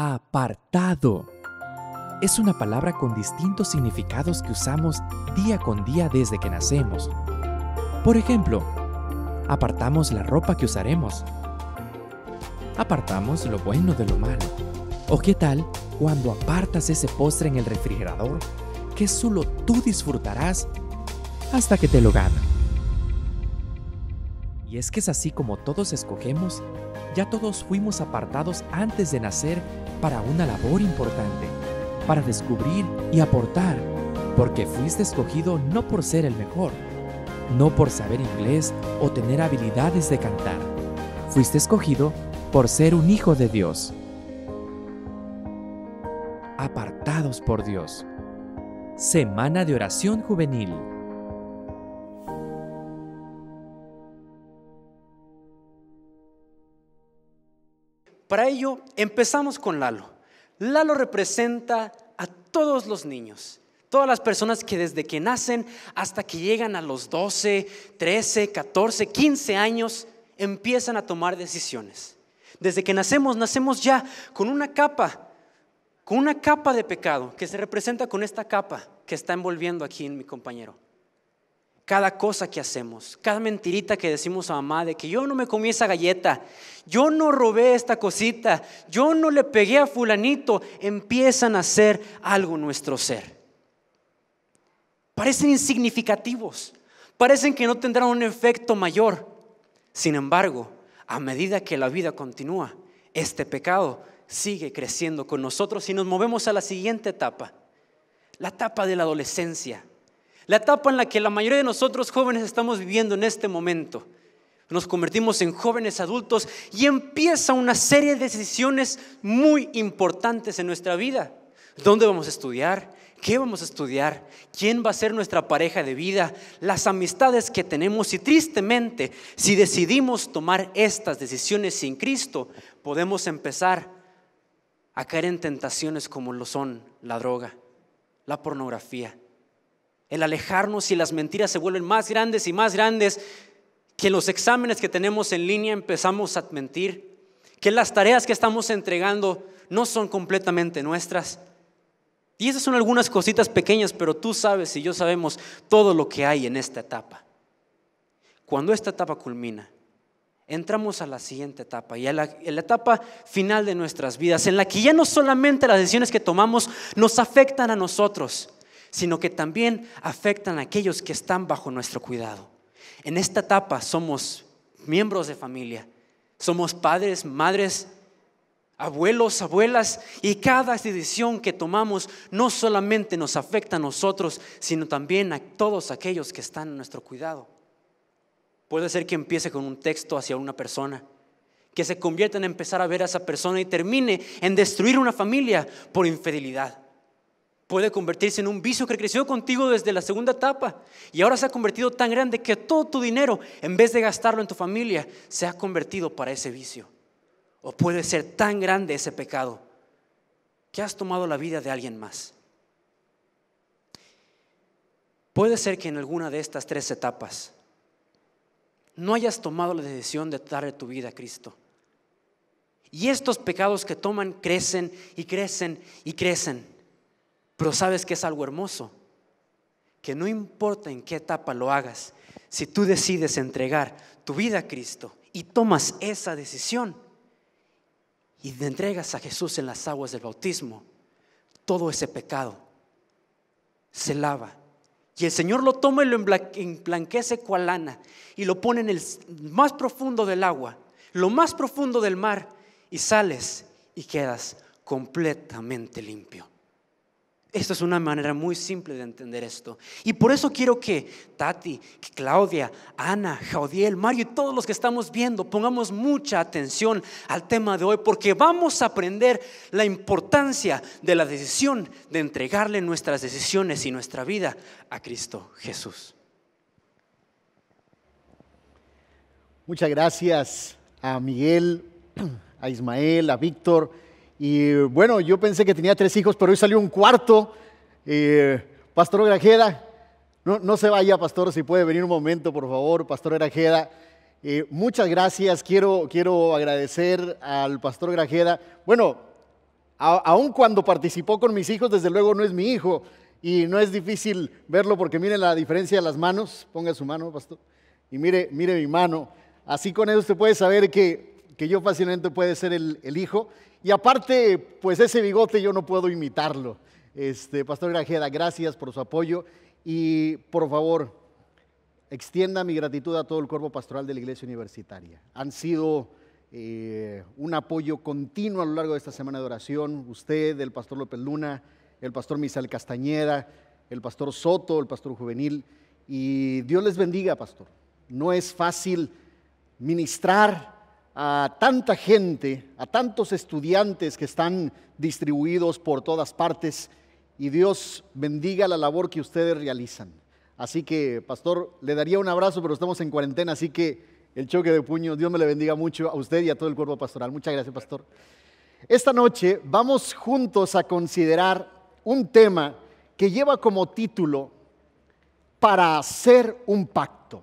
apartado. Es una palabra con distintos significados que usamos día con día desde que nacemos. Por ejemplo, apartamos la ropa que usaremos. Apartamos lo bueno de lo malo. ¿O qué tal cuando apartas ese postre en el refrigerador que solo tú disfrutarás hasta que te lo gana? Y es que es así como todos escogemos, ya todos fuimos apartados antes de nacer para una labor importante, para descubrir y aportar, porque fuiste escogido no por ser el mejor, no por saber inglés o tener habilidades de cantar. Fuiste escogido por ser un hijo de Dios. Apartados por Dios. Semana de Oración Juvenil. Para ello, empezamos con Lalo. Lalo representa a todos los niños, todas las personas que desde que nacen hasta que llegan a los 12, 13, 14, 15 años, empiezan a tomar decisiones. Desde que nacemos, nacemos ya con una capa, con una capa de pecado que se representa con esta capa que está envolviendo aquí en mi compañero cada cosa que hacemos, cada mentirita que decimos a mamá de que yo no me comí esa galleta, yo no robé esta cosita, yo no le pegué a fulanito, empiezan a hacer algo nuestro ser. Parecen insignificativos, parecen que no tendrán un efecto mayor. Sin embargo, a medida que la vida continúa, este pecado sigue creciendo con nosotros y nos movemos a la siguiente etapa, la etapa de la adolescencia la etapa en la que la mayoría de nosotros jóvenes estamos viviendo en este momento. Nos convertimos en jóvenes adultos y empieza una serie de decisiones muy importantes en nuestra vida. ¿Dónde vamos a estudiar? ¿Qué vamos a estudiar? ¿Quién va a ser nuestra pareja de vida? Las amistades que tenemos. Y tristemente, si decidimos tomar estas decisiones sin Cristo, podemos empezar a caer en tentaciones como lo son la droga, la pornografía, el alejarnos y las mentiras se vuelven más grandes y más grandes, que los exámenes que tenemos en línea empezamos a mentir, que las tareas que estamos entregando no son completamente nuestras. Y esas son algunas cositas pequeñas, pero tú sabes y yo sabemos todo lo que hay en esta etapa. Cuando esta etapa culmina, entramos a la siguiente etapa y a la, etapa final de nuestras vidas, en la que ya no solamente las decisiones que tomamos nos afectan a nosotros, sino que también afectan a aquellos que están bajo nuestro cuidado. En esta etapa somos miembros de familia, somos padres, madres, abuelos, abuelas, y cada decisión que tomamos no solamente nos afecta a nosotros, sino también a todos aquellos que están en nuestro cuidado. Puede ser que empiece con un texto hacia una persona, que se convierta en empezar a ver a esa persona y termine en destruir una familia por infidelidad puede convertirse en un vicio que creció contigo desde la segunda etapa y ahora se ha convertido tan grande que todo tu dinero, en vez de gastarlo en tu familia, se ha convertido para ese vicio. O puede ser tan grande ese pecado que has tomado la vida de alguien más. Puede ser que en alguna de estas tres etapas no hayas tomado la decisión de darle tu vida a Cristo. Y estos pecados que toman crecen y crecen y crecen. Pero sabes que es algo hermoso, que no importa en qué etapa lo hagas, si tú decides entregar tu vida a Cristo y tomas esa decisión y te entregas a Jesús en las aguas del bautismo, todo ese pecado se lava. Y el Señor lo toma y lo emblanquece cual lana y lo pone en el más profundo del agua, lo más profundo del mar, y sales y quedas completamente limpio. Esta es una manera muy simple de entender esto. Y por eso quiero que Tati, Claudia, Ana, Jaudiel, Mario y todos los que estamos viendo pongamos mucha atención al tema de hoy porque vamos a aprender la importancia de la decisión de entregarle nuestras decisiones y nuestra vida a Cristo Jesús. Muchas gracias a Miguel, a Ismael, a Víctor y bueno, yo pensé que tenía tres hijos, pero hoy salió un cuarto. Pastor Grajeda, no, no, se vaya, Pastor, si puede venir un momento, por favor, Pastor Grajeda. muchas gracias, quiero, quiero agradecer al Pastor Grajeda. Bueno, aun cuando participó con mis hijos, desde luego no es mi hijo y no es difícil verlo porque miren la diferencia de las manos, ponga su mano, Pastor, y mire, mire mi mano. Así con eso usted puede saber que que yo fácilmente puede ser el, hijo. Y aparte, pues ese bigote yo no puedo imitarlo. Este, Pastor Grajeda, gracias por su apoyo y por favor, extienda mi gratitud a todo el cuerpo pastoral de la Iglesia Universitaria. Han sido eh, un apoyo continuo a lo largo de esta semana de oración. Usted, el Pastor López Luna, el Pastor Misael Castañeda, el Pastor Soto, el Pastor Juvenil. Y Dios les bendiga, Pastor. No es fácil ministrar a tanta gente, a tantos estudiantes que están distribuidos por todas partes y Dios bendiga la labor que ustedes realizan. Así que, pastor, le daría un abrazo, pero estamos en cuarentena, así que el choque de puños, Dios me le bendiga mucho a usted y a todo el cuerpo pastoral. Muchas gracias, pastor. Esta noche vamos juntos a considerar un tema que lleva como título para hacer un pacto.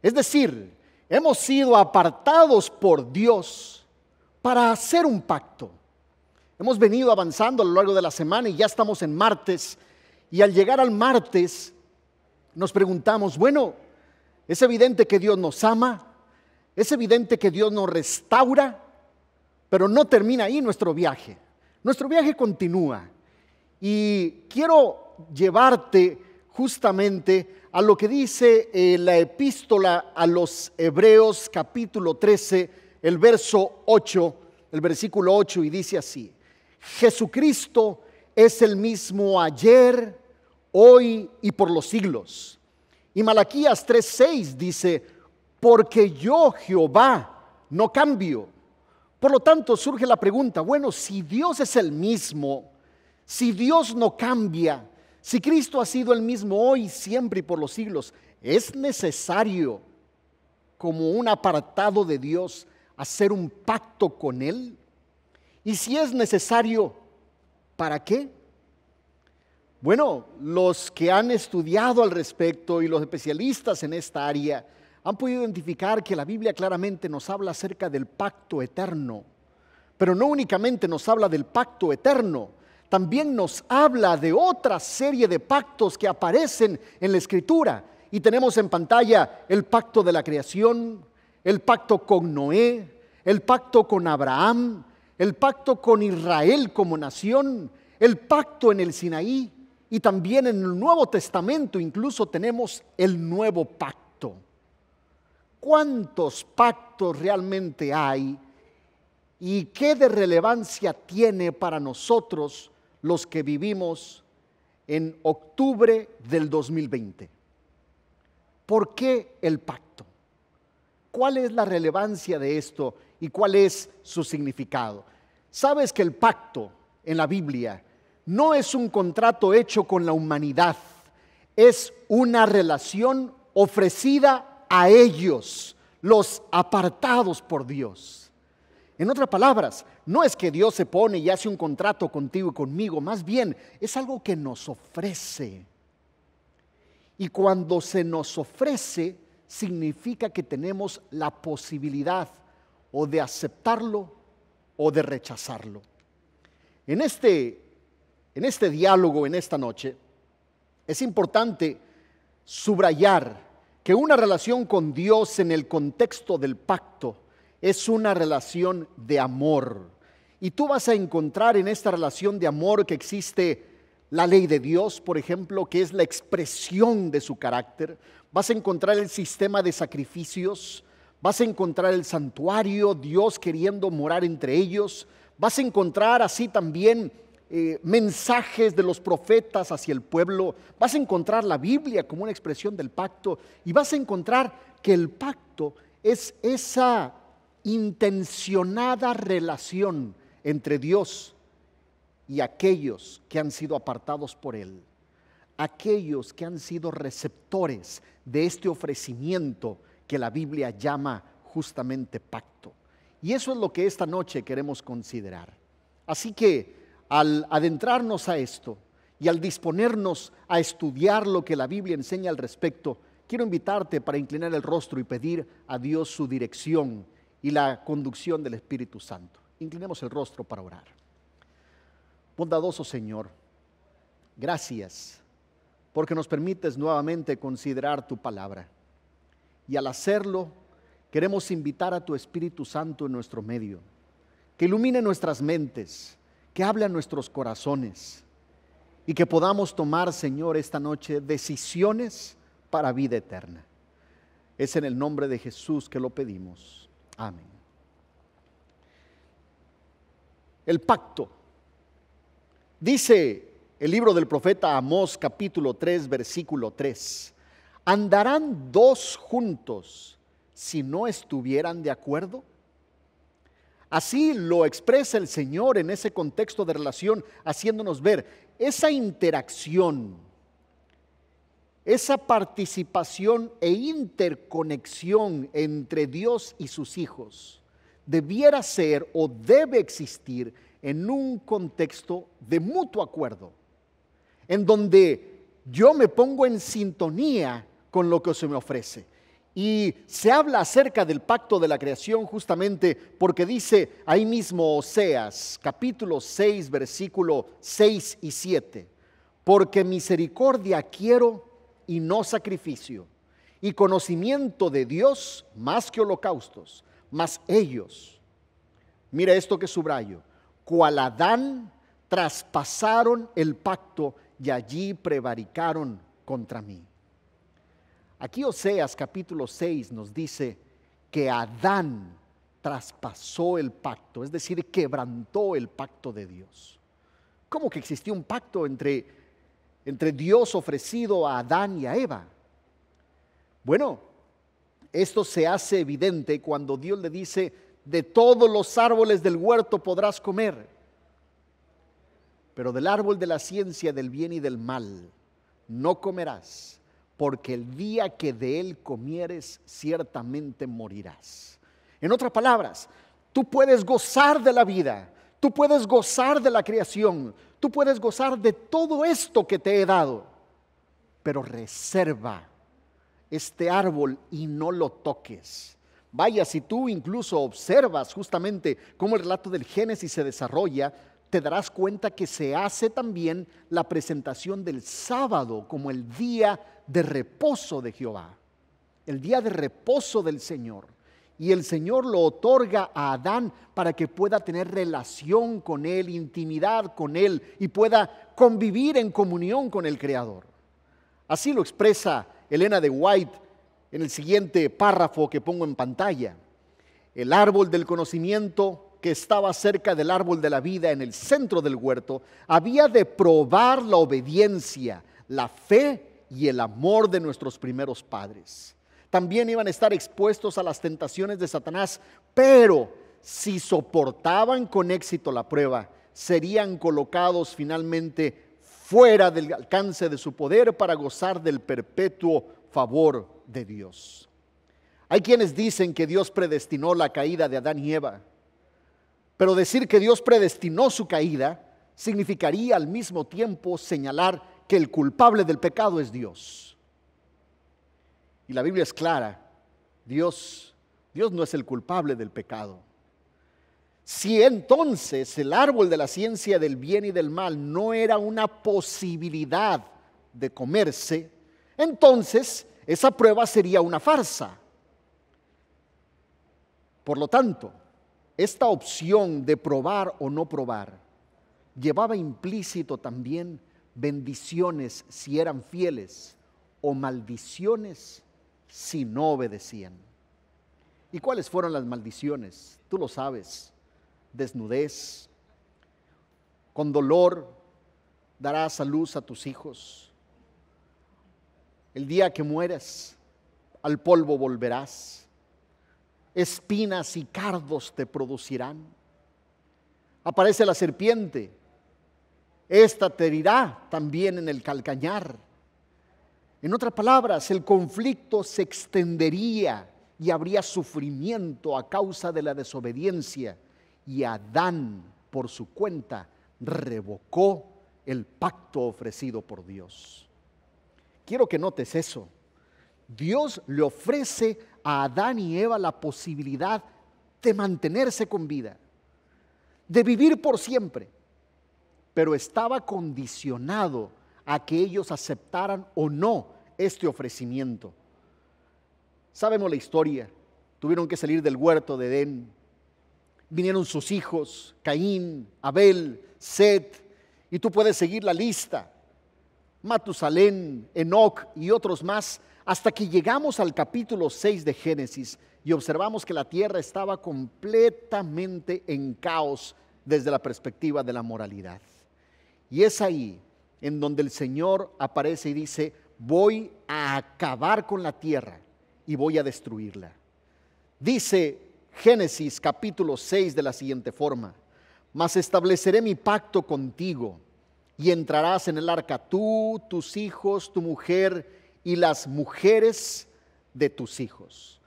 Es decir, hemos sido apartados por Dios para hacer un pacto. Hemos venido avanzando a lo largo de la semana y ya estamos en martes. Y al llegar al martes nos preguntamos, bueno, es evidente que Dios nos ama, es evidente que Dios nos restaura, pero no termina ahí nuestro viaje. Nuestro viaje continúa. Y quiero llevarte justamente a lo que dice eh, la epístola a los Hebreos capítulo 13, el verso 8, el versículo 8, y dice así, Jesucristo es el mismo ayer, hoy y por los siglos. Y Malaquías 3:6 dice, porque yo Jehová no cambio. Por lo tanto surge la pregunta, bueno, si Dios es el mismo, si Dios no cambia, si Cristo ha sido el mismo hoy, siempre y por los siglos, es necesario, como un apartado de Dios, hacer un pacto con Él. Y si es necesario, ¿para qué? Bueno, los que han estudiado al respecto y los especialistas en esta área han podido identificar que la Biblia claramente nos habla acerca del pacto eterno, pero no únicamente nos habla del pacto eterno, también nos habla de otra serie de pactos que aparecen en la Escritura. Y tenemos en pantalla el pacto de la creación, el pacto con Noé, el pacto con Abraham, el pacto con Israel como nación, el pacto en el Sinaí y también en el Nuevo Testamento incluso tenemos el nuevo pacto. ¿Cuántos pactos realmente hay y qué de relevancia tiene para nosotros los que vivimos en octubre del 2020. ¿Por qué el pacto? ¿Cuál es la relevancia de esto y cuál es su significado? Sabes que el pacto en la Biblia no es un contrato hecho con la humanidad, es una relación ofrecida a ellos, los apartados por Dios. En otras palabras, no es que Dios se pone y hace un contrato contigo y conmigo, más bien es algo que nos ofrece. Y cuando se nos ofrece, significa que tenemos la posibilidad o de aceptarlo o de rechazarlo. En este, en este diálogo, en esta noche, es importante subrayar que una relación con Dios en el contexto del pacto es una relación de amor. Y tú vas a encontrar en esta relación de amor que existe la ley de Dios, por ejemplo, que es la expresión de su carácter. Vas a encontrar el sistema de sacrificios, vas a encontrar el santuario, Dios queriendo morar entre ellos. Vas a encontrar así también eh, mensajes de los profetas hacia el pueblo, vas a encontrar la Biblia como una expresión del pacto y vas a encontrar que el pacto es esa intencionada relación entre Dios y aquellos que han sido apartados por Él, aquellos que han sido receptores de este ofrecimiento que la Biblia llama justamente pacto. Y eso es lo que esta noche queremos considerar. Así que al adentrarnos a esto y al disponernos a estudiar lo que la Biblia enseña al respecto, quiero invitarte para inclinar el rostro y pedir a Dios su dirección y la conducción del Espíritu Santo. Inclinemos el rostro para orar. Bondadoso Señor, gracias porque nos permites nuevamente considerar tu palabra. Y al hacerlo, queremos invitar a tu Espíritu Santo en nuestro medio, que ilumine nuestras mentes, que hable a nuestros corazones y que podamos tomar, Señor, esta noche decisiones para vida eterna. Es en el nombre de Jesús que lo pedimos. Amén. El pacto. Dice el libro del profeta Amós capítulo 3 versículo 3. ¿Andarán dos juntos si no estuvieran de acuerdo? Así lo expresa el Señor en ese contexto de relación, haciéndonos ver esa interacción esa participación e interconexión entre Dios y sus hijos debiera ser o debe existir en un contexto de mutuo acuerdo, en donde yo me pongo en sintonía con lo que se me ofrece. Y se habla acerca del pacto de la creación justamente porque dice ahí mismo Oseas, capítulo 6, versículo 6 y 7, porque misericordia quiero y no sacrificio, y conocimiento de Dios más que holocaustos, más ellos. Mira esto que subrayo, cual Adán traspasaron el pacto y allí prevaricaron contra mí. Aquí Oseas capítulo 6 nos dice que Adán traspasó el pacto, es decir, quebrantó el pacto de Dios. ¿Cómo que existió un pacto entre entre Dios ofrecido a Adán y a Eva. Bueno, esto se hace evidente cuando Dios le dice, de todos los árboles del huerto podrás comer, pero del árbol de la ciencia del bien y del mal no comerás, porque el día que de él comieres ciertamente morirás. En otras palabras, tú puedes gozar de la vida, tú puedes gozar de la creación, Tú puedes gozar de todo esto que te he dado, pero reserva este árbol y no lo toques. Vaya, si tú incluso observas justamente cómo el relato del Génesis se desarrolla, te darás cuenta que se hace también la presentación del sábado como el día de reposo de Jehová, el día de reposo del Señor y el Señor lo otorga a Adán para que pueda tener relación con Él, intimidad con Él y pueda convivir en comunión con el Creador. Así lo expresa Elena de White en el siguiente párrafo que pongo en pantalla. El árbol del conocimiento que estaba cerca del árbol de la vida en el centro del huerto, había de probar la obediencia, la fe y el amor de nuestros primeros padres también iban a estar expuestos a las tentaciones de Satanás, pero si soportaban con éxito la prueba, serían colocados finalmente fuera del alcance de su poder para gozar del perpetuo favor de Dios. Hay quienes dicen que Dios predestinó la caída de Adán y Eva, pero decir que Dios predestinó su caída significaría al mismo tiempo señalar que el culpable del pecado es Dios. Y la Biblia es clara. Dios, Dios no es el culpable del pecado. Si entonces el árbol de la ciencia del bien y del mal no era una posibilidad de comerse, entonces esa prueba sería una farsa. Por lo tanto, esta opción de probar o no probar llevaba implícito también bendiciones si eran fieles o maldiciones si no obedecían. ¿Y cuáles fueron las maldiciones? Tú lo sabes. Desnudez, con dolor darás a luz a tus hijos. El día que mueras, al polvo volverás. Espinas y cardos te producirán. Aparece la serpiente. Esta te dirá también en el calcañar en otras palabras, el conflicto se extendería y habría sufrimiento a causa de la desobediencia. Y Adán, por su cuenta, revocó el pacto ofrecido por Dios. Quiero que notes eso. Dios le ofrece a Adán y Eva la posibilidad de mantenerse con vida, de vivir por siempre, pero estaba condicionado a que ellos aceptaran o no este ofrecimiento. Sabemos la historia. Tuvieron que salir del huerto de Edén. Vinieron sus hijos, Caín, Abel, Set, y tú puedes seguir la lista. Matusalén, Enoc y otros más, hasta que llegamos al capítulo 6 de Génesis y observamos que la tierra estaba completamente en caos desde la perspectiva de la moralidad. Y es ahí en donde el Señor aparece y dice, voy a acabar con la tierra y voy a destruirla. Dice Génesis capítulo 6 de la siguiente forma, mas estableceré mi pacto contigo y entrarás en el arca tú, tus hijos, tu mujer y las mujeres de tus hijos.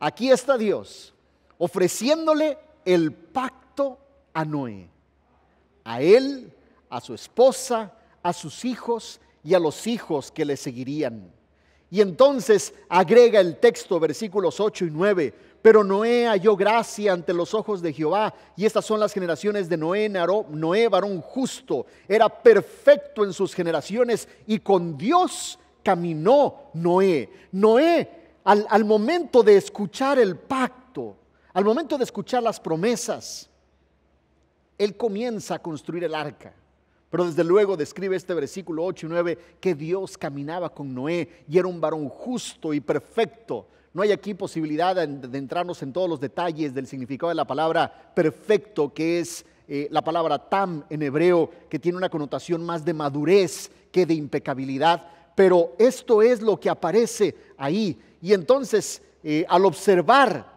Aquí está Dios ofreciéndole el pacto a Noé, a él, a su esposa a sus hijos y a los hijos que le seguirían. Y entonces agrega el texto, versículos 8 y 9. Pero Noé halló gracia ante los ojos de Jehová, y estas son las generaciones de Noé, Noé varón justo, era perfecto en sus generaciones, y con Dios caminó Noé. Noé, al, al momento de escuchar el pacto, al momento de escuchar las promesas, él comienza a construir el arca. Pero desde luego describe este versículo 8 y 9 que Dios caminaba con Noé y era un varón justo y perfecto. No hay aquí posibilidad de entrarnos en todos los detalles del significado de la palabra perfecto, que es eh, la palabra tam en hebreo, que tiene una connotación más de madurez que de impecabilidad. Pero esto es lo que aparece ahí. Y entonces, eh, al observar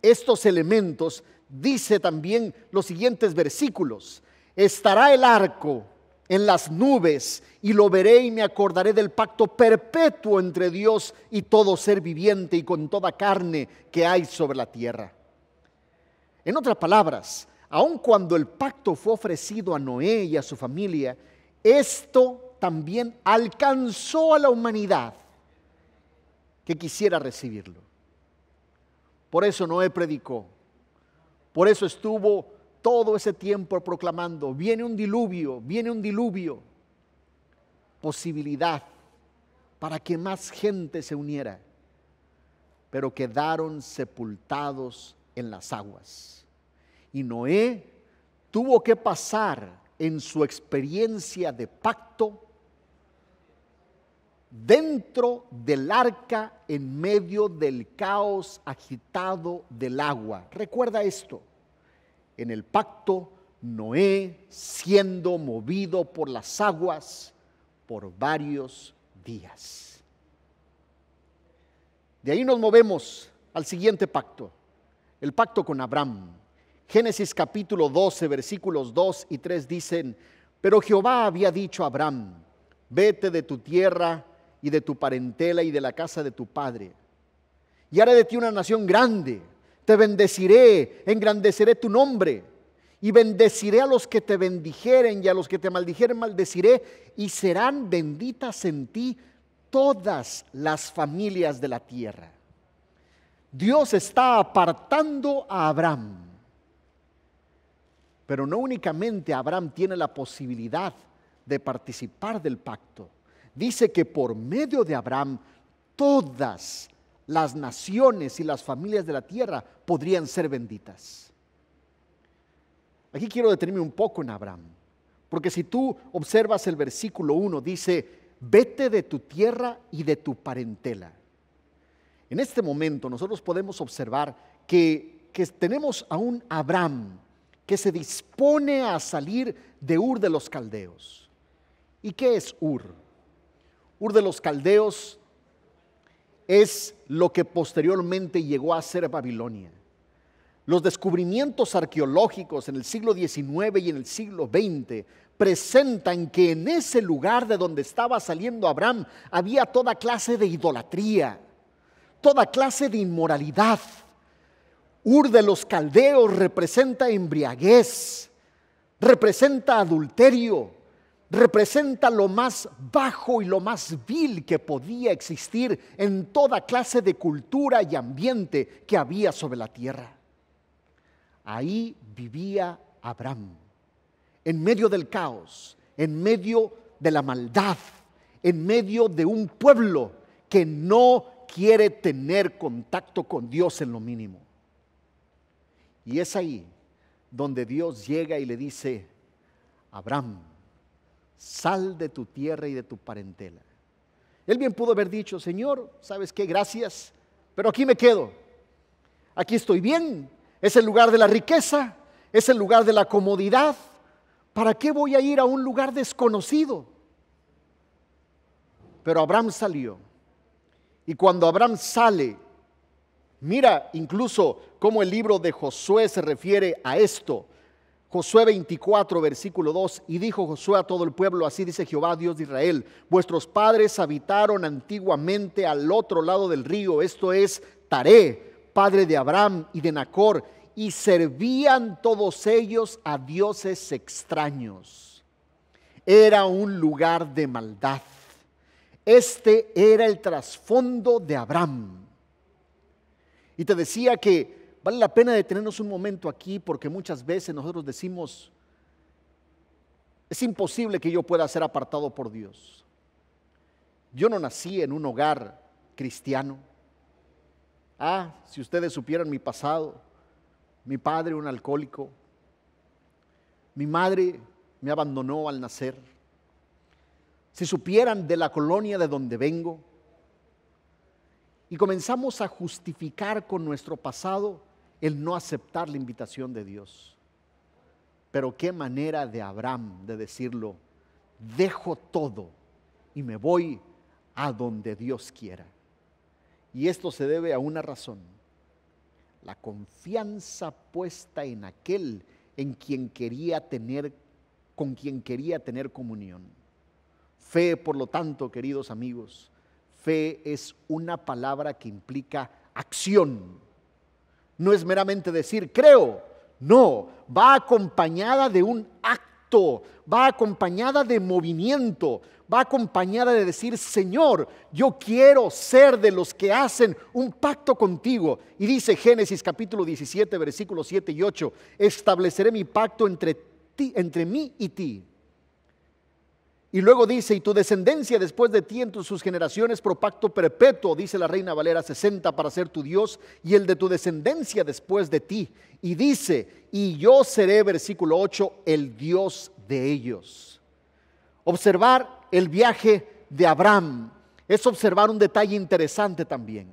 estos elementos, dice también los siguientes versículos estará el arco en las nubes y lo veré y me acordaré del pacto perpetuo entre Dios y todo ser viviente y con toda carne que hay sobre la tierra. En otras palabras, aun cuando el pacto fue ofrecido a Noé y a su familia, esto también alcanzó a la humanidad que quisiera recibirlo. Por eso Noé predicó, por eso estuvo todo ese tiempo proclamando, viene un diluvio, viene un diluvio, posibilidad para que más gente se uniera, pero quedaron sepultados en las aguas. Y Noé tuvo que pasar en su experiencia de pacto dentro del arca en medio del caos agitado del agua. Recuerda esto en el pacto, Noé siendo movido por las aguas por varios días. De ahí nos movemos al siguiente pacto, el pacto con Abraham. Génesis capítulo 12, versículos 2 y 3 dicen, pero Jehová había dicho a Abraham, vete de tu tierra y de tu parentela y de la casa de tu padre, y haré de ti una nación grande te bendeciré, engrandeceré tu nombre y bendeciré a los que te bendijeren y a los que te maldijeren maldeciré y serán benditas en ti todas las familias de la tierra. Dios está apartando a Abraham. Pero no únicamente Abraham tiene la posibilidad de participar del pacto. Dice que por medio de Abraham todas las naciones y las familias de la tierra podrían ser benditas. Aquí quiero detenerme un poco en Abraham, porque si tú observas el versículo 1, dice, vete de tu tierra y de tu parentela. En este momento nosotros podemos observar que, tenemos a un Abraham que se dispone a salir de Ur de los Caldeos. ¿Y qué es Ur? Ur de los Caldeos es lo que posteriormente llegó a ser Babilonia. Los descubrimientos arqueológicos en el siglo XIX y en el siglo XX presentan que en ese lugar de donde estaba saliendo Abraham había toda clase de idolatría, toda clase de inmoralidad. Ur de los caldeos representa embriaguez, representa adulterio, representa lo más bajo y lo más vil que podía existir en toda clase de cultura y ambiente que había sobre la tierra. Ahí vivía Abraham, en medio del caos, en medio de la maldad, en medio de un pueblo que no quiere tener contacto con Dios en lo mínimo. Y es ahí donde Dios llega y le dice, Abraham, sal de tu tierra y de tu parentela. Él bien pudo haber dicho, Señor, ¿sabes qué? Gracias, pero aquí me quedo. Aquí estoy bien. Es el lugar de la riqueza, es el lugar de la comodidad. ¿Para qué voy a ir a un lugar desconocido? Pero Abraham salió. Y cuando Abraham sale, mira incluso cómo el libro de Josué se refiere a esto. Josué 24, versículo 2, y dijo Josué a todo el pueblo, así dice Jehová, Dios de Israel, vuestros padres habitaron antiguamente al otro lado del río, esto es Taré, padre de Abraham y de Nacor, y servían todos ellos a dioses extraños. Era un lugar de maldad. Este era el trasfondo de Abraham. Y te decía que Vale la pena detenernos un momento aquí porque muchas veces nosotros decimos, es imposible que yo pueda ser apartado por Dios. Yo no nací en un hogar cristiano. Ah, si ustedes supieran mi pasado, mi padre un alcohólico, mi madre me abandonó al nacer. Si supieran de la colonia de donde vengo, y comenzamos a justificar con nuestro pasado el no aceptar la invitación de Dios. Pero qué manera de Abraham de decirlo, dejo todo y me voy a donde Dios quiera. Y esto se debe a una razón, la confianza puesta en aquel en quien quería tener con quien quería tener comunión. Fe, por lo tanto, queridos amigos, fe es una palabra que implica acción no es meramente decir creo, no, va acompañada de un acto, va acompañada de movimiento, va acompañada de decir, Señor, yo quiero ser de los que hacen un pacto contigo. Y dice Génesis capítulo 17, versículos 7 y 8, estableceré mi pacto entre, ti, entre mí y ti y luego dice, y tu descendencia después de ti entre sus generaciones por pacto perpetuo, dice la reina Valera 60, para ser tu Dios, y el de tu descendencia después de ti. Y dice, y yo seré, versículo 8, el Dios de ellos. Observar el viaje de Abraham es observar un detalle interesante también.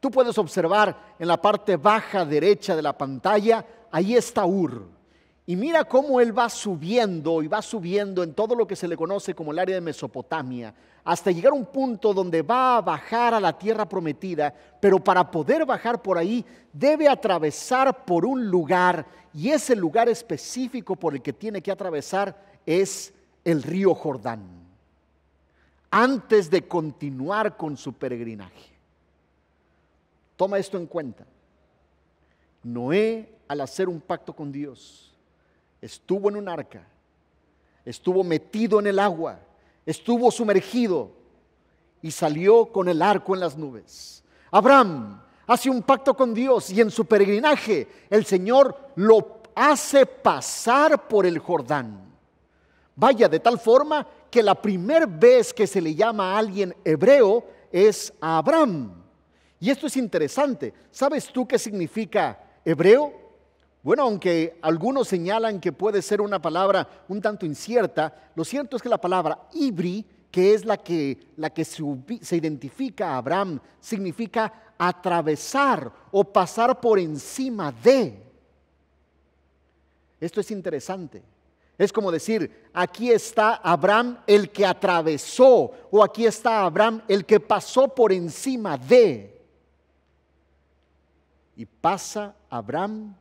Tú puedes observar en la parte baja derecha de la pantalla, ahí está Ur. Y mira cómo él va subiendo y va subiendo en todo lo que se le conoce como el área de Mesopotamia, hasta llegar a un punto donde va a bajar a la tierra prometida, pero para poder bajar por ahí debe atravesar por un lugar, y ese lugar específico por el que tiene que atravesar es el río Jordán, antes de continuar con su peregrinaje. Toma esto en cuenta. Noé, al hacer un pacto con Dios, estuvo en un arca, estuvo metido en el agua, estuvo sumergido y salió con el arco en las nubes. Abraham hace un pacto con Dios y en su peregrinaje el Señor lo hace pasar por el Jordán. Vaya, de tal forma que la primera vez que se le llama a alguien hebreo es a Abraham. Y esto es interesante. ¿Sabes tú qué significa hebreo? Bueno, aunque algunos señalan que puede ser una palabra un tanto incierta, lo cierto es que la palabra ibri, que es la que, la que se, se identifica a Abraham, significa atravesar o pasar por encima de. Esto es interesante. Es como decir, aquí está Abraham el que atravesó o aquí está Abraham el que pasó por encima de. Y pasa Abraham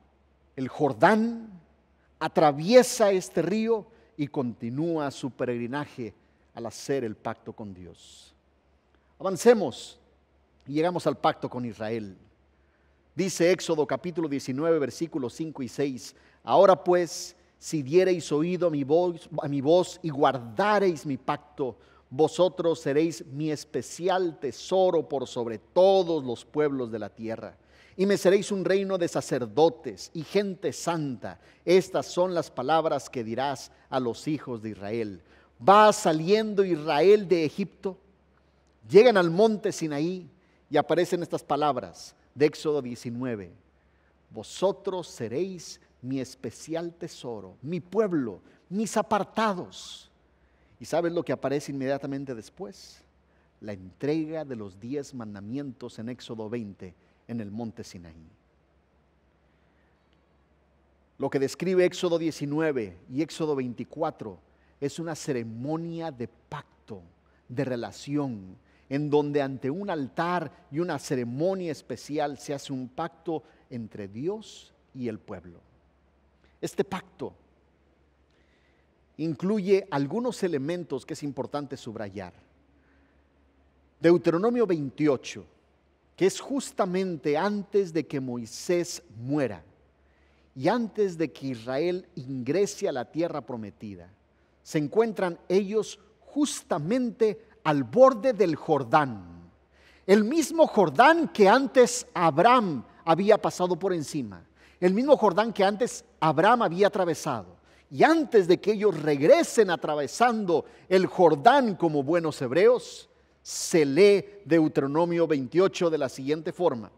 el Jordán, atraviesa este río y continúa su peregrinaje al hacer el pacto con Dios. Avancemos y llegamos al pacto con Israel. Dice Éxodo capítulo 19 versículos 5 y 6, ahora pues, si diereis oído a mi, voz, a mi voz y guardareis mi pacto, vosotros seréis mi especial tesoro por sobre todos los pueblos de la tierra y me seréis un reino de sacerdotes y gente santa. Estas son las palabras que dirás a los hijos de Israel. Va saliendo Israel de Egipto, llegan al monte Sinaí y aparecen estas palabras de Éxodo 19. Vosotros seréis mi especial tesoro, mi pueblo, mis apartados. ¿Y sabes lo que aparece inmediatamente después? La entrega de los diez mandamientos en Éxodo 20 en el monte Sinaí. Lo que describe Éxodo 19 y Éxodo 24 es una ceremonia de pacto, de relación, en donde ante un altar y una ceremonia especial se hace un pacto entre Dios y el pueblo. Este pacto incluye algunos elementos que es importante subrayar. Deuteronomio 28 que es justamente antes de que Moisés muera y antes de que Israel ingrese a la tierra prometida. Se encuentran ellos justamente al borde del Jordán, el mismo Jordán que antes Abraham había pasado por encima, el mismo Jordán que antes Abraham había atravesado. Y antes de que ellos regresen atravesando el Jordán como buenos hebreos, se lee Deuteronomio 28 de la siguiente forma.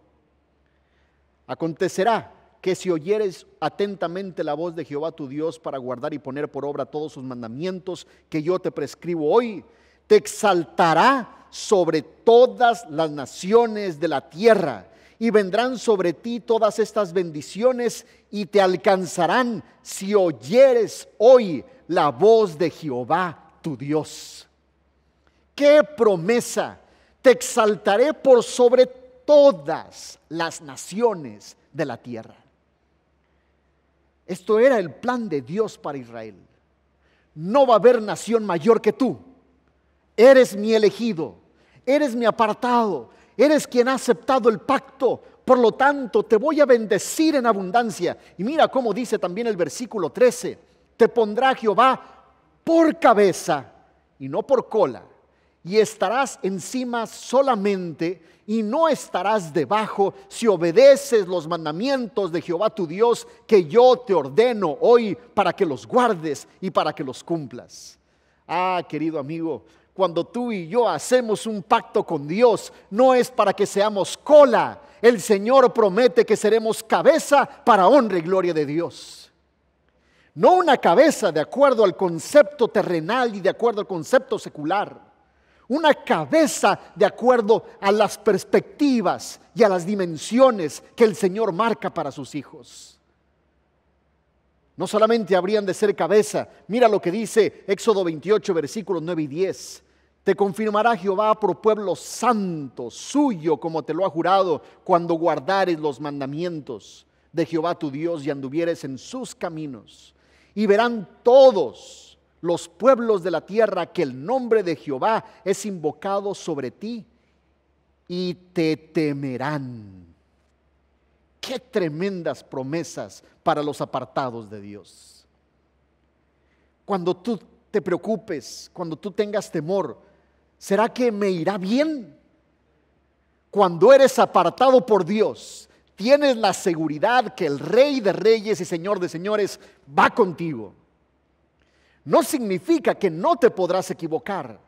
Acontecerá que si oyeres atentamente la voz de Jehová tu Dios para guardar y poner por obra todos sus mandamientos que yo te prescribo hoy, te exaltará sobre todas las naciones de la tierra y vendrán sobre ti todas estas bendiciones y te alcanzarán si oyeres hoy la voz de Jehová tu Dios qué promesa. Te exaltaré por sobre todas las naciones de la tierra. Esto era el plan de Dios para Israel. No va a haber nación mayor que tú. Eres mi elegido, eres mi apartado, eres quien ha aceptado el pacto. Por lo tanto, te voy a bendecir en abundancia. Y mira cómo dice también el versículo 13, te pondrá Jehová por cabeza y no por cola, y estarás encima solamente y no estarás debajo si obedeces los mandamientos de Jehová tu Dios que yo te ordeno hoy para que los guardes y para que los cumplas. Ah, querido amigo, cuando tú y yo hacemos un pacto con Dios, no es para que seamos cola. El Señor promete que seremos cabeza para honra y gloria de Dios. No una cabeza de acuerdo al concepto terrenal y de acuerdo al concepto secular una cabeza de acuerdo a las perspectivas y a las dimensiones que el Señor marca para sus hijos. No solamente habrían de ser cabeza, mira lo que dice Éxodo 28, versículos 9 y 10. Te confirmará Jehová por pueblo santo, suyo, como te lo ha jurado, cuando guardares los mandamientos de Jehová tu Dios y anduvieres en sus caminos. Y verán todos los pueblos de la tierra que el nombre de Jehová es invocado sobre ti y te temerán. Qué tremendas promesas para los apartados de Dios. Cuando tú te preocupes, cuando tú tengas temor, ¿será que me irá bien? Cuando eres apartado por Dios, tienes la seguridad que el Rey de Reyes y Señor de Señores va contigo no significa que no te podrás equivocar.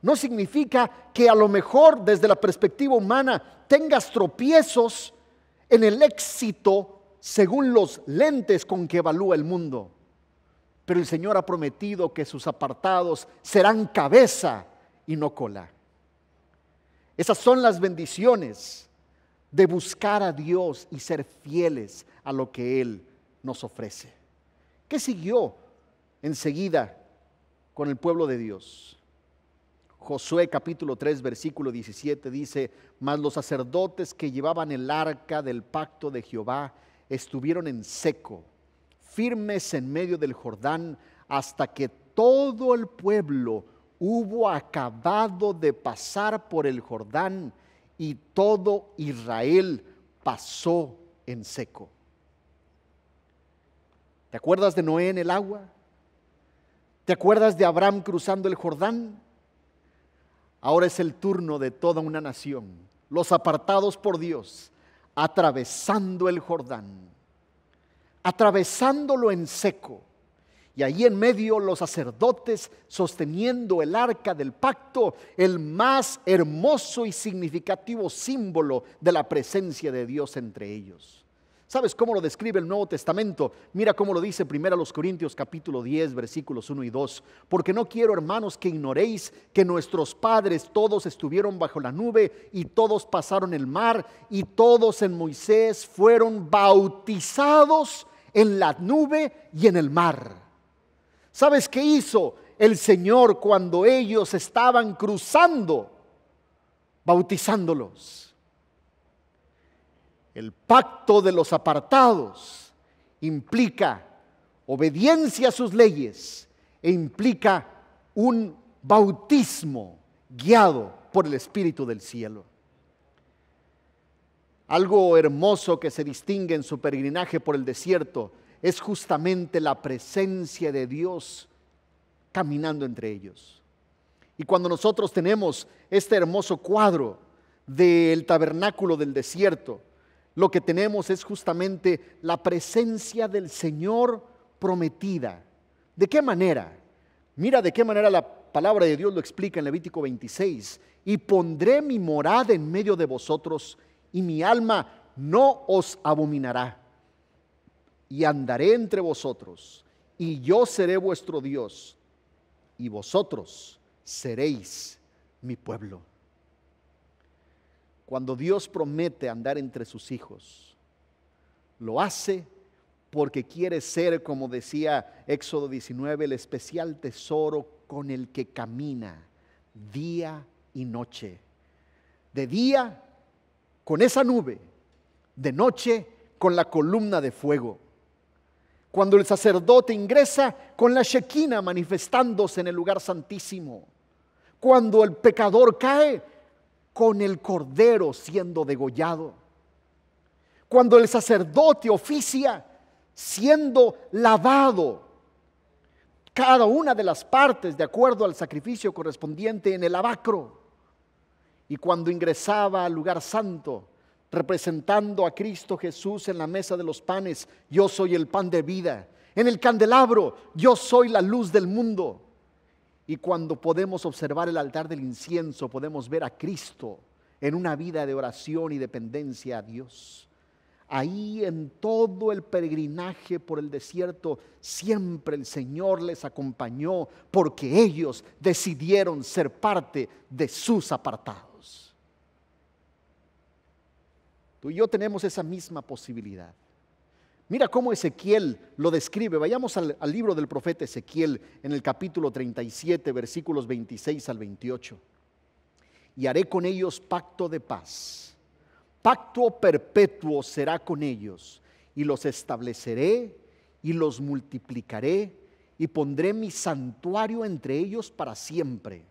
No significa que a lo mejor desde la perspectiva humana tengas tropiezos en el éxito según los lentes con que evalúa el mundo. Pero el Señor ha prometido que sus apartados serán cabeza y no cola. Esas son las bendiciones de buscar a Dios y ser fieles a lo que Él nos ofrece. ¿Qué siguió enseguida con el pueblo de Dios. Josué capítulo 3 versículo 17 dice, mas los sacerdotes que llevaban el arca del pacto de Jehová estuvieron en seco, firmes en medio del Jordán, hasta que todo el pueblo hubo acabado de pasar por el Jordán y todo Israel pasó en seco. ¿Te acuerdas de Noé en el agua? ¿Te acuerdas de Abraham cruzando el Jordán? Ahora es el turno de toda una nación, los apartados por Dios, atravesando el Jordán, atravesándolo en seco. Y ahí en medio los sacerdotes sosteniendo el arca del pacto, el más hermoso y significativo símbolo de la presencia de Dios entre ellos. ¿Sabes cómo lo describe el Nuevo Testamento? Mira cómo lo dice primero a los Corintios capítulo 10, versículos 1 y 2. Porque no quiero, hermanos, que ignoréis que nuestros padres todos estuvieron bajo la nube y todos pasaron el mar y todos en Moisés fueron bautizados en la nube y en el mar. ¿Sabes qué hizo el Señor cuando ellos estaban cruzando? Bautizándolos. El pacto de los apartados implica obediencia a sus leyes e implica un bautismo guiado por el Espíritu del cielo. Algo hermoso que se distingue en su peregrinaje por el desierto es justamente la presencia de Dios caminando entre ellos. Y cuando nosotros tenemos este hermoso cuadro del tabernáculo del desierto, lo que tenemos es justamente la presencia del Señor prometida. ¿De qué manera? Mira de qué manera la palabra de Dios lo explica en Levítico 26. Y pondré mi morada en medio de vosotros y mi alma no os abominará. Y andaré entre vosotros y yo seré vuestro Dios y vosotros seréis mi pueblo. Cuando Dios promete andar entre sus hijos, lo hace porque quiere ser, como decía Éxodo 19, el especial tesoro con el que camina día y noche. De día con esa nube, de noche con la columna de fuego. Cuando el sacerdote ingresa con la shequina manifestándose en el lugar santísimo. Cuando el pecador cae, con el cordero siendo degollado. Cuando el sacerdote oficia siendo lavado, cada una de las partes de acuerdo al sacrificio correspondiente en el abacro. Y cuando ingresaba al lugar santo, representando a Cristo Jesús en la mesa de los panes, yo soy el pan de vida. En el candelabro, yo soy la luz del mundo y cuando podemos observar el altar del incienso, podemos ver a Cristo en una vida de oración y dependencia a Dios. Ahí en todo el peregrinaje por el desierto, siempre el Señor les acompañó porque ellos decidieron ser parte de sus apartados. Tú y yo tenemos esa misma posibilidad. Mira cómo Ezequiel lo describe. Vayamos al, libro del profeta Ezequiel en el capítulo 37, versículos 26 al 28. Y haré con ellos pacto de paz. Pacto perpetuo será con ellos. Y los estableceré y los multiplicaré y pondré mi santuario entre ellos para siempre.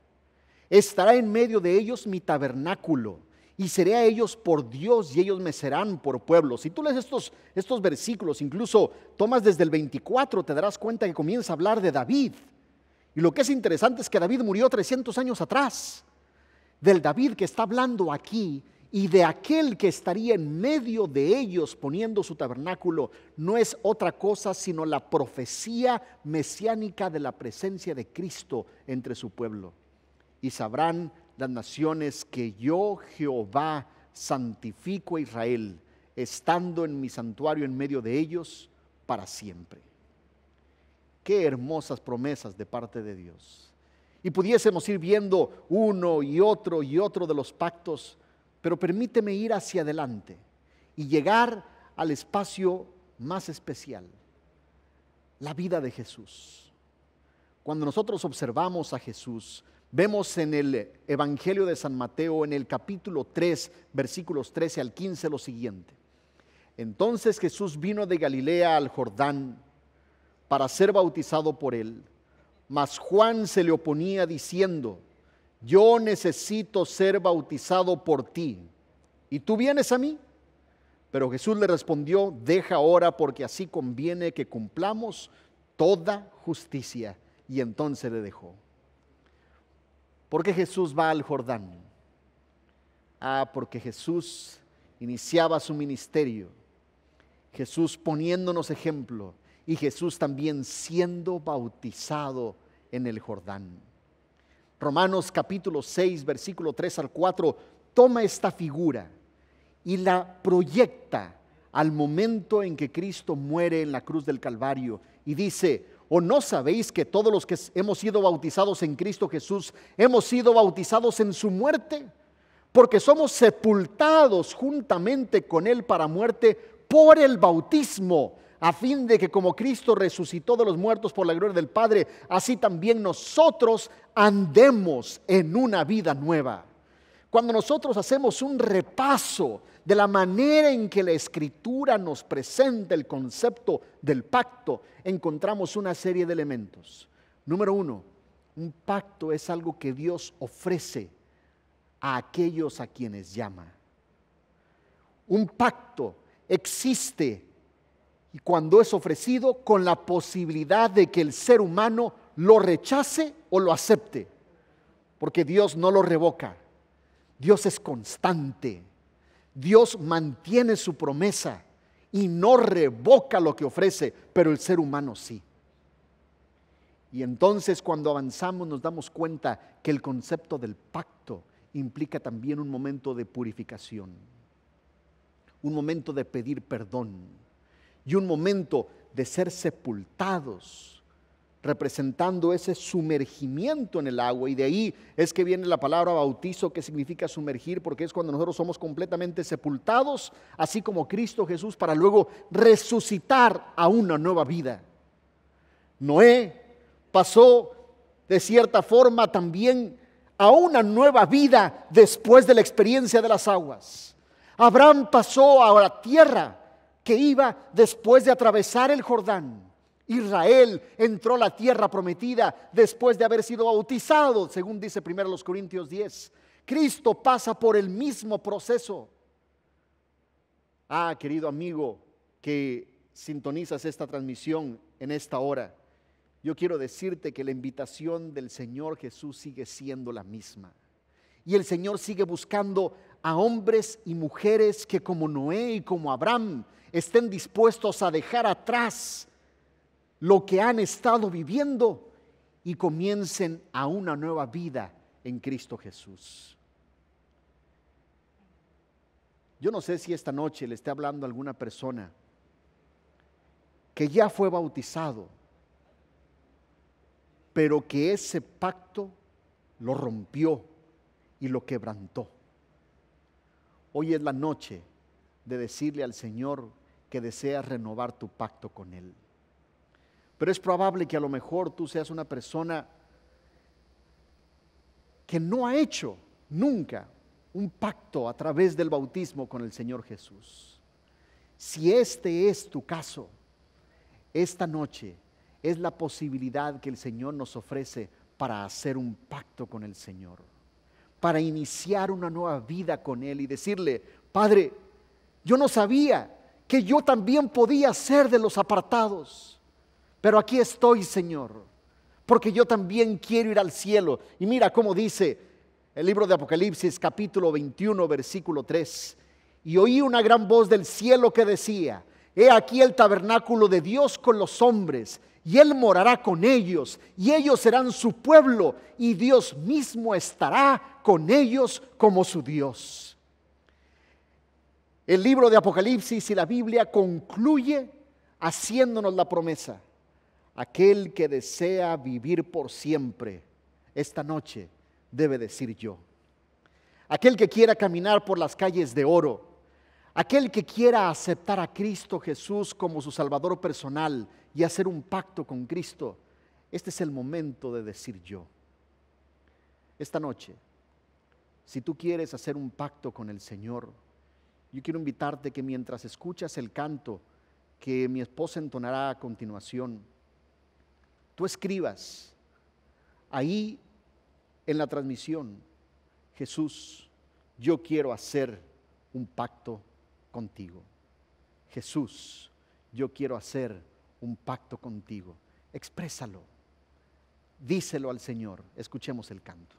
Estará en medio de ellos mi tabernáculo y seré a ellos por Dios y ellos me serán por pueblo. Si tú lees estos, estos versículos, incluso tomas desde el 24, te darás cuenta que comienza a hablar de David. Y lo que es interesante es que David murió 300 años atrás. Del David que está hablando aquí y de aquel que estaría en medio de ellos poniendo su tabernáculo no es otra cosa sino la profecía mesiánica de la presencia de Cristo entre su pueblo. Y sabrán las naciones que yo, Jehová, santifico a Israel, estando en mi santuario en medio de ellos para siempre. Qué hermosas promesas de parte de Dios. Y pudiésemos ir viendo uno y otro y otro de los pactos, pero permíteme ir hacia adelante y llegar al espacio más especial, la vida de Jesús. Cuando nosotros observamos a Jesús, Vemos en el Evangelio de San Mateo, en el capítulo 3, versículos 13 al 15, lo siguiente. Entonces Jesús vino de Galilea al Jordán para ser bautizado por él. Mas Juan se le oponía diciendo, yo necesito ser bautizado por ti, ¿y tú vienes a mí? Pero Jesús le respondió, deja ahora porque así conviene que cumplamos toda justicia. Y entonces le dejó. ¿Por qué Jesús va al Jordán? Ah, porque Jesús iniciaba su ministerio, Jesús poniéndonos ejemplo y Jesús también siendo bautizado en el Jordán. Romanos capítulo 6, versículo 3 al 4, toma esta figura y la proyecta al momento en que Cristo muere en la cruz del Calvario y dice, ¿O no sabéis que todos los que hemos sido bautizados en Cristo Jesús hemos sido bautizados en su muerte? Porque somos sepultados juntamente con Él para muerte por el bautismo, a fin de que como Cristo resucitó de los muertos por la gloria del Padre, así también nosotros andemos en una vida nueva. Cuando nosotros hacemos un repaso de la manera en que la escritura nos presenta el concepto del pacto, encontramos una serie de elementos. Número uno, un pacto es algo que Dios ofrece a aquellos a quienes llama. Un pacto existe y cuando es ofrecido con la posibilidad de que el ser humano lo rechace o lo acepte, porque Dios no lo revoca. Dios es constante. Dios mantiene su promesa y no revoca lo que ofrece, pero el ser humano sí. Y entonces cuando avanzamos nos damos cuenta que el concepto del pacto implica también un momento de purificación, un momento de pedir perdón y un momento de ser sepultados representando ese sumergimiento en el agua. Y de ahí es que viene la palabra bautizo, que significa sumergir, porque es cuando nosotros somos completamente sepultados, así como Cristo Jesús, para luego resucitar a una nueva vida. Noé pasó de cierta forma también a una nueva vida después de la experiencia de las aguas. Abraham pasó a la tierra que iba después de atravesar el Jordán. Israel entró a la tierra prometida después de haber sido bautizado, según dice primero los Corintios 10. Cristo pasa por el mismo proceso. Ah, querido amigo que sintonizas esta transmisión en esta hora, yo quiero decirte que la invitación del Señor Jesús sigue siendo la misma. Y el Señor sigue buscando a hombres y mujeres que como Noé y como Abraham estén dispuestos a dejar atrás lo que han estado viviendo y comiencen a una nueva vida en Cristo Jesús. Yo no sé si esta noche le esté hablando a alguna persona que ya fue bautizado, pero que ese pacto lo rompió y lo quebrantó. Hoy es la noche de decirle al Señor que deseas renovar tu pacto con Él. Pero es probable que a lo mejor tú seas una persona que no ha hecho nunca un pacto a través del bautismo con el Señor Jesús. Si este es tu caso, esta noche es la posibilidad que el Señor nos ofrece para hacer un pacto con el Señor, para iniciar una nueva vida con Él y decirle, Padre, yo no sabía que yo también podía ser de los apartados pero aquí estoy, Señor, porque yo también quiero ir al cielo. Y mira cómo dice el libro de Apocalipsis capítulo 21, versículo 3. Y oí una gran voz del cielo que decía, He aquí el tabernáculo de Dios con los hombres, y Él morará con ellos, y ellos serán su pueblo, y Dios mismo estará con ellos como su Dios. El libro de Apocalipsis y la Biblia concluye haciéndonos la promesa Aquel que desea vivir por siempre, esta noche debe decir yo. Aquel que quiera caminar por las calles de oro, aquel que quiera aceptar a Cristo Jesús como su Salvador personal y hacer un pacto con Cristo, este es el momento de decir yo. Esta noche, si tú quieres hacer un pacto con el Señor, yo quiero invitarte que mientras escuchas el canto que mi esposa entonará a continuación, tú escribas ahí en la transmisión, Jesús, yo quiero hacer un pacto contigo. Jesús, yo quiero hacer un pacto contigo. Exprésalo, díselo al Señor, escuchemos el canto.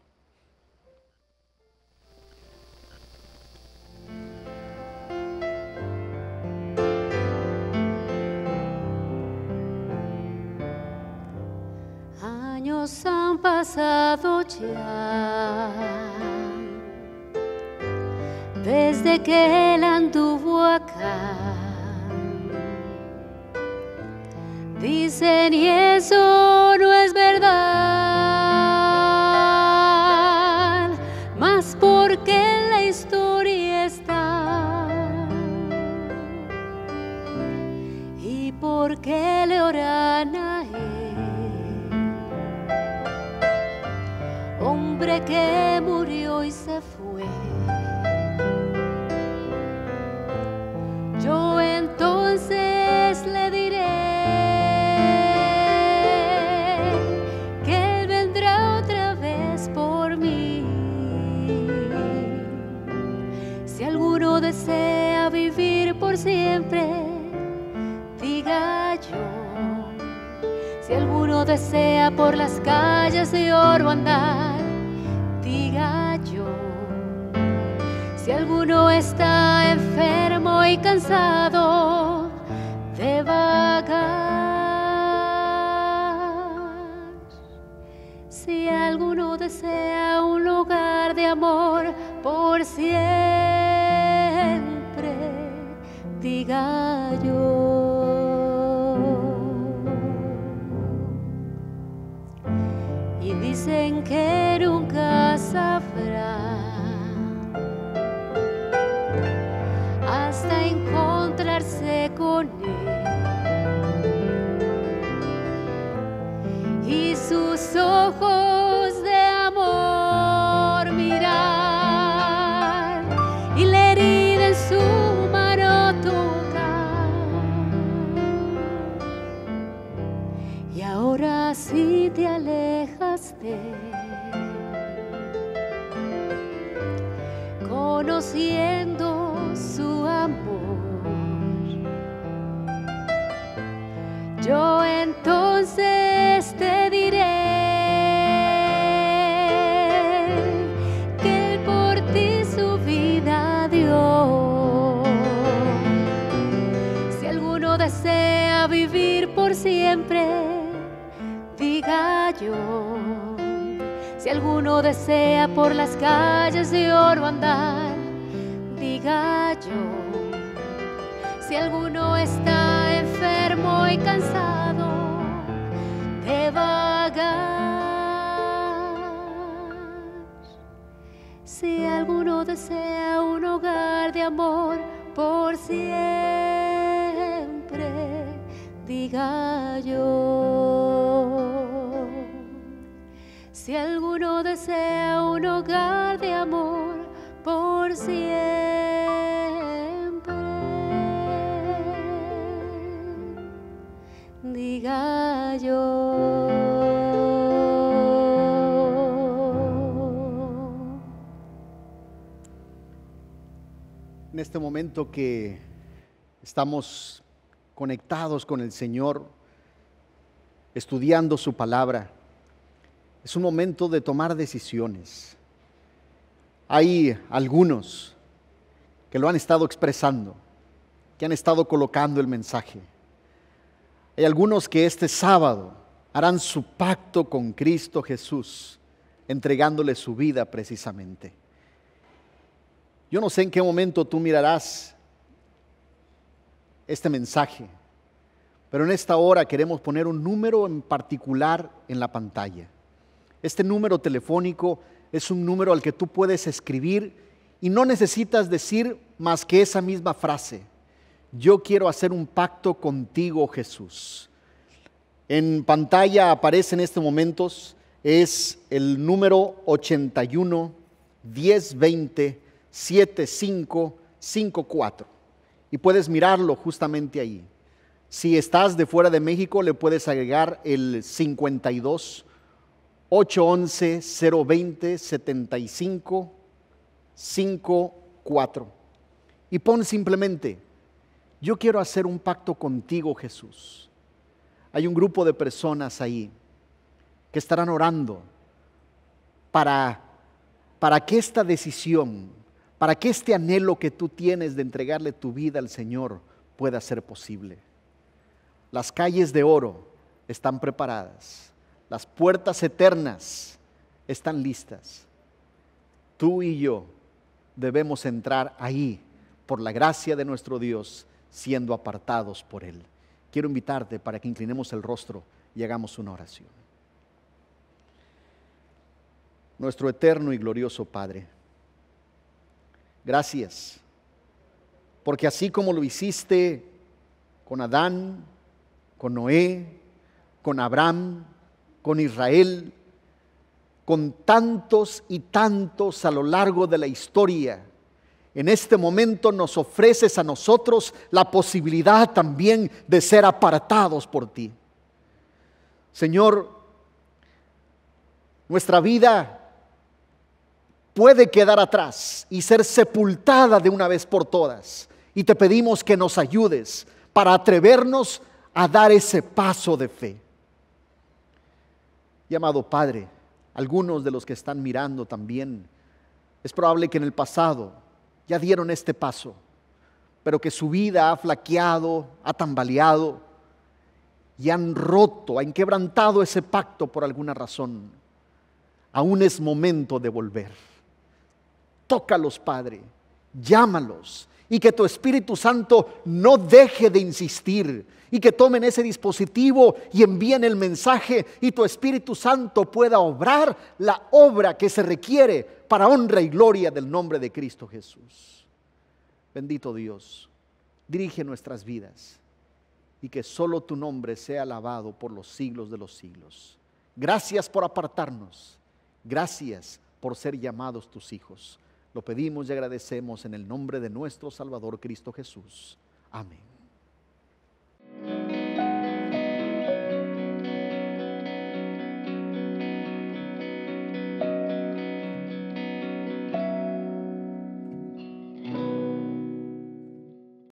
han pasado ya desde que él anduvo acá. Dicen y eso que murió y se fue. Yo entonces le diré que vendrá otra vez por mí. Si alguno desea vivir por siempre, diga yo. Si alguno desea por las calles de oro andar, alguno está enfermo y cansado de vagar. Si alguno desea un lugar de amor por siempre, diga yo. Y dicen que desea por las calles de oro andar, diga yo. Si alguno está enfermo y cansado de vagar, si alguno desea un hogar de amor por siempre, diga yo. Si alguno desea un hogar de amor por siempre, diga yo. En este momento que estamos conectados con el Señor, estudiando su palabra, es un momento de tomar decisiones. Hay algunos que lo han estado expresando, que han estado colocando el mensaje. Hay algunos que este sábado harán su pacto con Cristo Jesús, entregándole su vida precisamente. Yo no sé en qué momento tú mirarás este mensaje, pero en esta hora queremos poner un número en particular en la pantalla. Este número telefónico es un número al que tú puedes escribir y no necesitas decir más que esa misma frase. Yo quiero hacer un pacto contigo, Jesús. En pantalla aparece en este momento. es el número 81 1020 7554. Y puedes mirarlo justamente ahí. Si estás de fuera de México, le puedes agregar el 52 811-020-75-54. Y pon simplemente, yo quiero hacer un pacto contigo, Jesús. Hay un grupo de personas ahí que estarán orando para, para que esta decisión, para que este anhelo que tú tienes de entregarle tu vida al Señor pueda ser posible. Las calles de oro están preparadas las puertas eternas están listas. Tú y yo debemos entrar ahí por la gracia de nuestro Dios, siendo apartados por Él. Quiero invitarte para que inclinemos el rostro y hagamos una oración. Nuestro eterno y glorioso Padre, gracias, porque así como lo hiciste con Adán, con Noé, con Abraham, con Israel, con tantos y tantos a lo largo de la historia. En este momento nos ofreces a nosotros la posibilidad también de ser apartados por ti. Señor, nuestra vida puede quedar atrás y ser sepultada de una vez por todas. Y te pedimos que nos ayudes para atrevernos a dar ese paso de fe llamado Padre, algunos de los que están mirando también, es probable que en el pasado ya dieron este paso, pero que su vida ha flaqueado, ha tambaleado y han roto, han quebrantado ese pacto por alguna razón. Aún es momento de volver. Tócalos, Padre, llámalos y que tu Espíritu Santo no deje de insistir, y que tomen ese dispositivo y envíen el mensaje y tu Espíritu Santo pueda obrar la obra que se requiere para honra y gloria del nombre de Cristo Jesús. Bendito Dios, dirige nuestras vidas y que solo tu nombre sea alabado por los siglos de los siglos. Gracias por apartarnos, gracias por ser llamados tus hijos. Lo pedimos y agradecemos en el nombre de nuestro Salvador Cristo Jesús. Amén. Thank you.